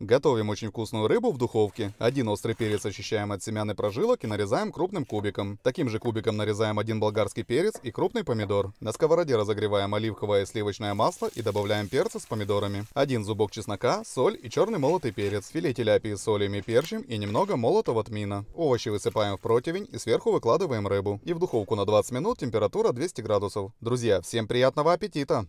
Готовим очень вкусную рыбу в духовке. Один острый перец очищаем от семян и прожилок и нарезаем крупным кубиком. Таким же кубиком нарезаем один болгарский перец и крупный помидор. На сковороде разогреваем оливковое и сливочное масло и добавляем перцы с помидорами. Один зубок чеснока, соль и черный молотый перец. Филе теляпии с солями и перчим и немного молотого тмина. Овощи высыпаем в противень и сверху выкладываем рыбу. И в духовку на 20 минут, температура 200 градусов. Друзья, всем приятного аппетита!